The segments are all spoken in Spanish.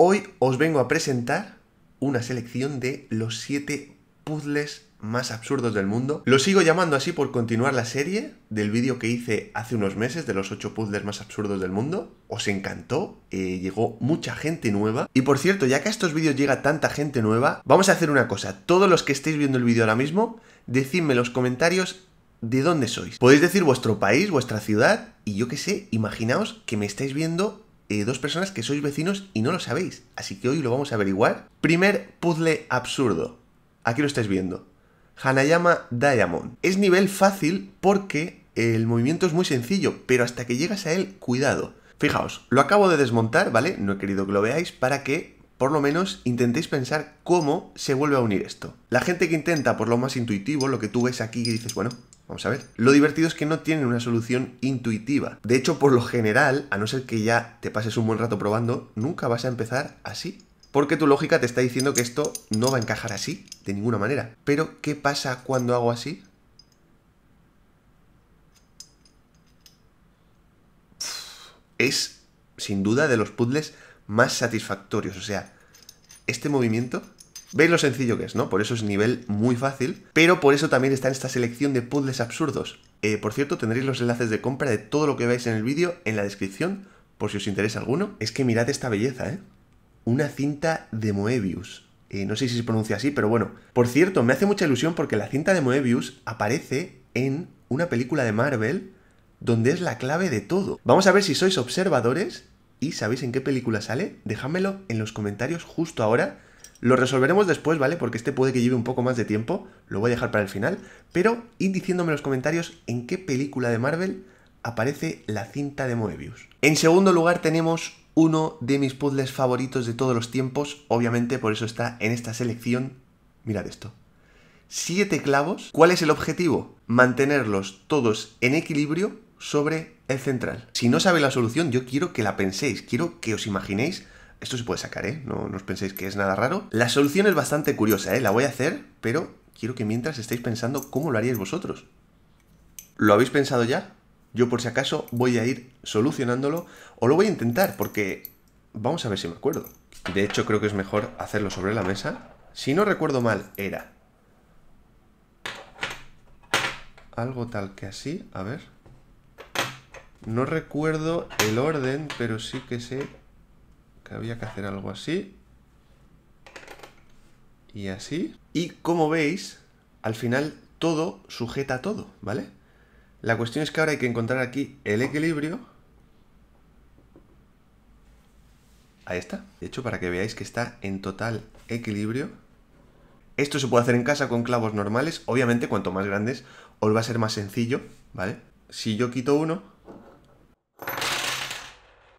Hoy os vengo a presentar una selección de los 7 puzzles más absurdos del mundo. Lo sigo llamando así por continuar la serie del vídeo que hice hace unos meses de los 8 puzzles más absurdos del mundo. Os encantó, eh, llegó mucha gente nueva. Y por cierto, ya que a estos vídeos llega tanta gente nueva, vamos a hacer una cosa. Todos los que estéis viendo el vídeo ahora mismo, decidme en los comentarios de dónde sois. Podéis decir vuestro país, vuestra ciudad, y yo qué sé, imaginaos que me estáis viendo eh, dos personas que sois vecinos y no lo sabéis. Así que hoy lo vamos a averiguar. Primer puzzle absurdo. Aquí lo estáis viendo. Hanayama Diamond. Es nivel fácil porque el movimiento es muy sencillo, pero hasta que llegas a él, cuidado. Fijaos, lo acabo de desmontar, ¿vale? No he querido que lo veáis para que por lo menos intentéis pensar cómo se vuelve a unir esto. La gente que intenta por lo más intuitivo, lo que tú ves aquí y dices, bueno, Vamos a ver. Lo divertido es que no tienen una solución intuitiva. De hecho, por lo general, a no ser que ya te pases un buen rato probando, nunca vas a empezar así. Porque tu lógica te está diciendo que esto no va a encajar así, de ninguna manera. Pero, ¿qué pasa cuando hago así? Es, sin duda, de los puzzles más satisfactorios. O sea, este movimiento Veis lo sencillo que es, ¿no? Por eso es nivel muy fácil, pero por eso también está en esta selección de puzzles absurdos. Eh, por cierto, tendréis los enlaces de compra de todo lo que veáis en el vídeo en la descripción, por si os interesa alguno. Es que mirad esta belleza, ¿eh? Una cinta de Moebius. Eh, no sé si se pronuncia así, pero bueno. Por cierto, me hace mucha ilusión porque la cinta de Moebius aparece en una película de Marvel donde es la clave de todo. Vamos a ver si sois observadores y sabéis en qué película sale. Dejádmelo en los comentarios justo ahora lo resolveremos después, ¿vale? Porque este puede que lleve un poco más de tiempo, lo voy a dejar para el final, pero indiciéndome diciéndome en los comentarios en qué película de Marvel aparece la cinta de Moebius. En segundo lugar tenemos uno de mis puzzles favoritos de todos los tiempos, obviamente por eso está en esta selección. Mirad esto. Siete clavos. ¿Cuál es el objetivo? Mantenerlos todos en equilibrio sobre el central. Si no sabéis la solución, yo quiero que la penséis, quiero que os imaginéis esto se puede sacar, ¿eh? No, os penséis que es nada raro. La solución es bastante curiosa, ¿eh? La voy a hacer, pero quiero que mientras estéis pensando cómo lo haríais vosotros. ¿Lo habéis pensado ya? Yo por si acaso voy a ir solucionándolo o lo voy a intentar porque vamos a ver si me acuerdo. De hecho creo que es mejor hacerlo sobre la mesa. Si no recuerdo mal era algo tal que así, a ver. No recuerdo el orden, pero sí que sé había que hacer algo así y así. Y como veis, al final todo sujeta a todo, ¿vale? La cuestión es que ahora hay que encontrar aquí el equilibrio. Ahí está. De hecho, para que veáis que está en total equilibrio. Esto se puede hacer en casa con clavos normales. Obviamente, cuanto más grandes, os va a ser más sencillo, ¿vale? Si yo quito uno,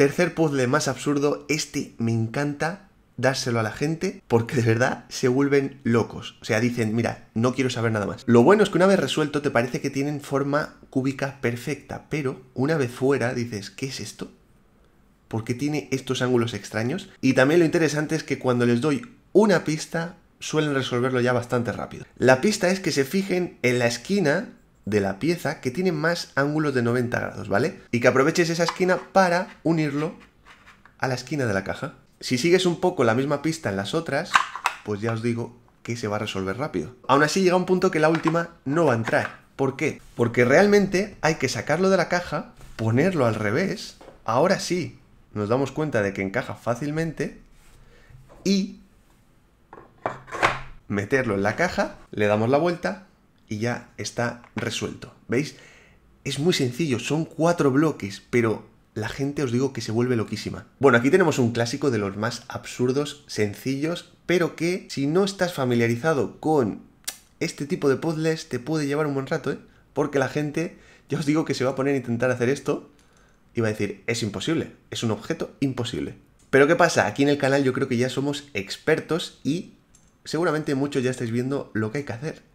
Tercer puzzle más absurdo, este me encanta dárselo a la gente porque de verdad se vuelven locos. O sea, dicen, mira, no quiero saber nada más. Lo bueno es que una vez resuelto te parece que tienen forma cúbica perfecta, pero una vez fuera dices, ¿qué es esto? ¿Por qué tiene estos ángulos extraños? Y también lo interesante es que cuando les doy una pista, suelen resolverlo ya bastante rápido. La pista es que se fijen en la esquina de la pieza que tiene más ángulos de 90 grados, ¿vale? Y que aproveches esa esquina para unirlo a la esquina de la caja. Si sigues un poco la misma pista en las otras, pues ya os digo que se va a resolver rápido. Aún así llega un punto que la última no va a entrar. ¿Por qué? Porque realmente hay que sacarlo de la caja, ponerlo al revés, ahora sí nos damos cuenta de que encaja fácilmente y meterlo en la caja, le damos la vuelta y ya está resuelto. ¿Veis? Es muy sencillo, son cuatro bloques, pero la gente os digo que se vuelve loquísima. Bueno, aquí tenemos un clásico de los más absurdos, sencillos, pero que si no estás familiarizado con este tipo de puzzles te puede llevar un buen rato, ¿eh? Porque la gente, ya os digo que se va a poner a intentar hacer esto y va a decir, es imposible, es un objeto imposible. Pero ¿qué pasa? Aquí en el canal yo creo que ya somos expertos y seguramente muchos ya estáis viendo lo que hay que hacer.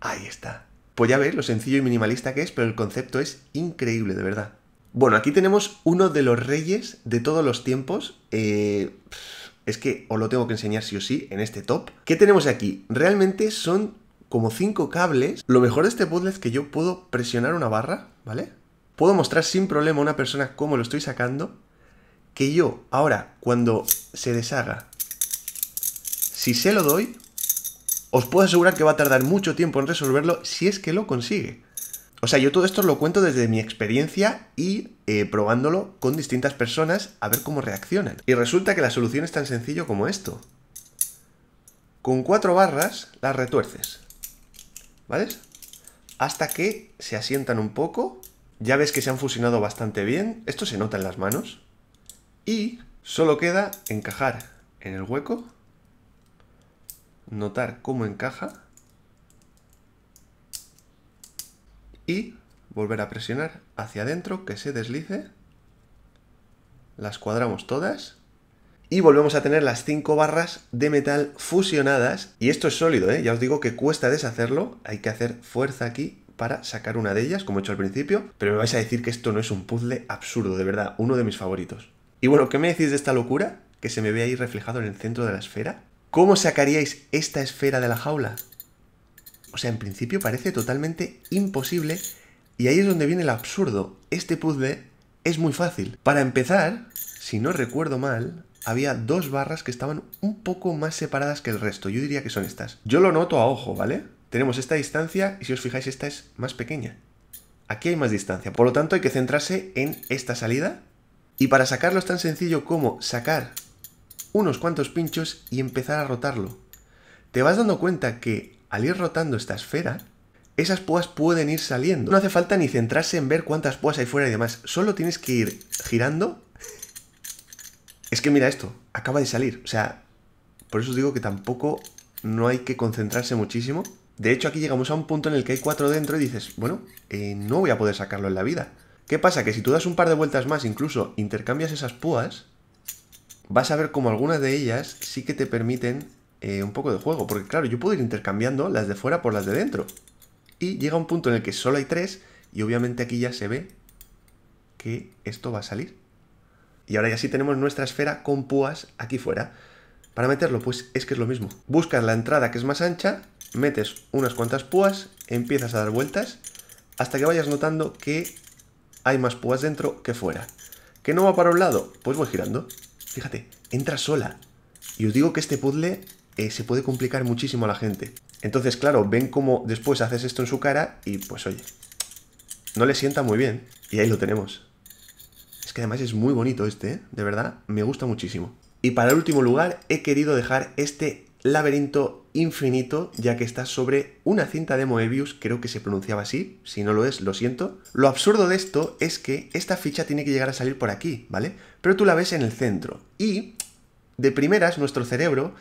Ahí está. Pues ya ves lo sencillo y minimalista que es, pero el concepto es increíble, de verdad. Bueno, aquí tenemos uno de los reyes de todos los tiempos. Eh, es que os lo tengo que enseñar sí o sí en este top. ¿Qué tenemos aquí? Realmente son como cinco cables. Lo mejor de este puzzle es que yo puedo presionar una barra, ¿vale? Puedo mostrar sin problema a una persona cómo lo estoy sacando. Que yo, ahora, cuando se deshaga, si se lo doy, os puedo asegurar que va a tardar mucho tiempo en resolverlo si es que lo consigue. O sea, yo todo esto lo cuento desde mi experiencia y eh, probándolo con distintas personas a ver cómo reaccionan. Y resulta que la solución es tan sencillo como esto. Con cuatro barras las retuerces. ¿Vale? Hasta que se asientan un poco. Ya ves que se han fusionado bastante bien. Esto se nota en las manos. Y solo queda encajar en el hueco notar cómo encaja y volver a presionar hacia adentro, que se deslice. Las cuadramos todas. Y volvemos a tener las cinco barras de metal fusionadas. Y esto es sólido, ¿eh? ya os digo que cuesta deshacerlo. Hay que hacer fuerza aquí para sacar una de ellas, como he hecho al principio. Pero me vais a decir que esto no es un puzzle absurdo, de verdad, uno de mis favoritos. Y bueno, ¿qué me decís de esta locura? Que se me ve ahí reflejado en el centro de la esfera. ¿Cómo sacaríais esta esfera de la jaula? O sea, en principio parece totalmente imposible y ahí es donde viene el absurdo. Este puzzle es muy fácil. Para empezar, si no recuerdo mal, había dos barras que estaban un poco más separadas que el resto. Yo diría que son estas. Yo lo noto a ojo, ¿vale? Tenemos esta distancia y si os fijáis esta es más pequeña. Aquí hay más distancia, por lo tanto hay que centrarse en esta salida. Y para sacarlo es tan sencillo como sacar unos cuantos pinchos y empezar a rotarlo. Te vas dando cuenta que al ir rotando esta esfera, esas púas pueden ir saliendo. No hace falta ni centrarse en ver cuántas púas hay fuera y demás, solo tienes que ir girando. Es que mira esto, acaba de salir, o sea, por eso os digo que tampoco no hay que concentrarse muchísimo. De hecho, aquí llegamos a un punto en el que hay cuatro dentro y dices, bueno, eh, no voy a poder sacarlo en la vida. ¿Qué pasa? Que si tú das un par de vueltas más, incluso intercambias esas púas, vas a ver como algunas de ellas sí que te permiten eh, un poco de juego. Porque claro, yo puedo ir intercambiando las de fuera por las de dentro. Y llega un punto en el que solo hay tres y obviamente aquí ya se ve que esto va a salir. Y ahora ya sí tenemos nuestra esfera con púas aquí fuera. Para meterlo, pues es que es lo mismo. Buscas la entrada que es más ancha, metes unas cuantas púas, empiezas a dar vueltas hasta que vayas notando que hay más púas dentro que fuera. ¿Que no va para un lado? Pues voy girando. Fíjate, entra sola. Y os digo que este puzzle eh, se puede complicar muchísimo a la gente. Entonces, claro, ven cómo después haces esto en su cara y pues oye, no le sienta muy bien. Y ahí lo tenemos. Es que además es muy bonito este, ¿eh? de verdad, me gusta muchísimo. Y para el último lugar he querido dejar este laberinto infinito, ya que está sobre una cinta de Moebius, creo que se pronunciaba así, si no lo es, lo siento. Lo absurdo de esto es que esta ficha tiene que llegar a salir por aquí, ¿vale? Pero tú la ves en el centro y, de primeras, nuestro cerebro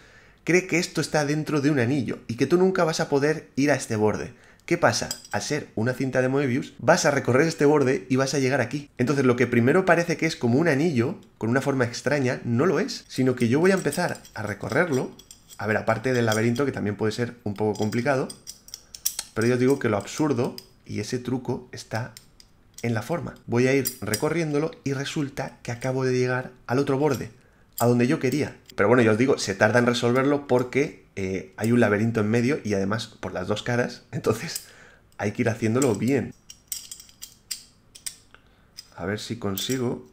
cree que esto está dentro de un anillo y que tú nunca vas a poder ir a este borde. ¿Qué pasa? Al ser una cinta de Moebius, vas a recorrer este borde y vas a llegar aquí. Entonces lo que primero parece que es como un anillo, con una forma extraña, no lo es, sino que yo voy a empezar a recorrerlo a ver, aparte del laberinto, que también puede ser un poco complicado, pero yo digo que lo absurdo y ese truco está en la forma. Voy a ir recorriéndolo y resulta que acabo de llegar al otro borde, a donde yo quería. Pero bueno, yo os digo, se tarda en resolverlo porque eh, hay un laberinto en medio y además por las dos caras, entonces hay que ir haciéndolo bien. A ver si consigo...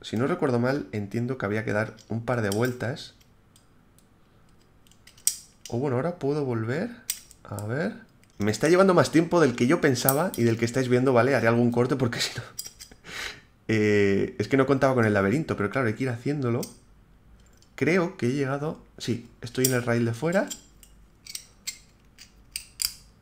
Si no recuerdo mal, entiendo que había que dar un par de vueltas o oh, bueno, ahora puedo volver. A ver. Me está llevando más tiempo del que yo pensaba y del que estáis viendo, ¿vale? Haré algún corte porque si no... Eh, es que no contaba con el laberinto, pero claro, hay que ir haciéndolo. Creo que he llegado... Sí, estoy en el rail de fuera.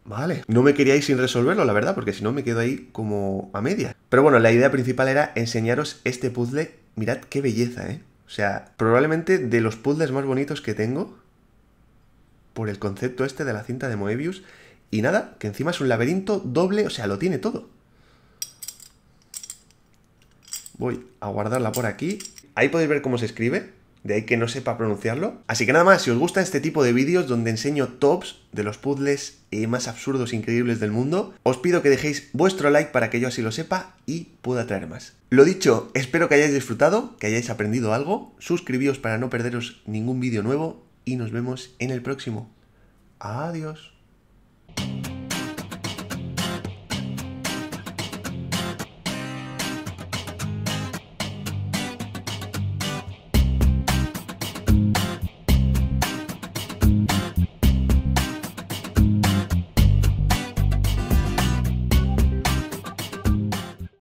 Vale. No me queríais sin resolverlo, la verdad, porque si no me quedo ahí como a media. Pero bueno, la idea principal era enseñaros este puzzle. Mirad qué belleza, ¿eh? O sea, probablemente de los puzzles más bonitos que tengo por el concepto este de la cinta de Moebius. Y nada, que encima es un laberinto doble, o sea, lo tiene todo. Voy a guardarla por aquí. Ahí podéis ver cómo se escribe, de ahí que no sepa pronunciarlo. Así que nada más, si os gusta este tipo de vídeos donde enseño tops de los puzzles eh, más absurdos e increíbles del mundo, os pido que dejéis vuestro like para que yo así lo sepa y pueda traer más. Lo dicho, espero que hayáis disfrutado, que hayáis aprendido algo, suscribíos para no perderos ningún vídeo nuevo y nos vemos en el próximo. Adiós.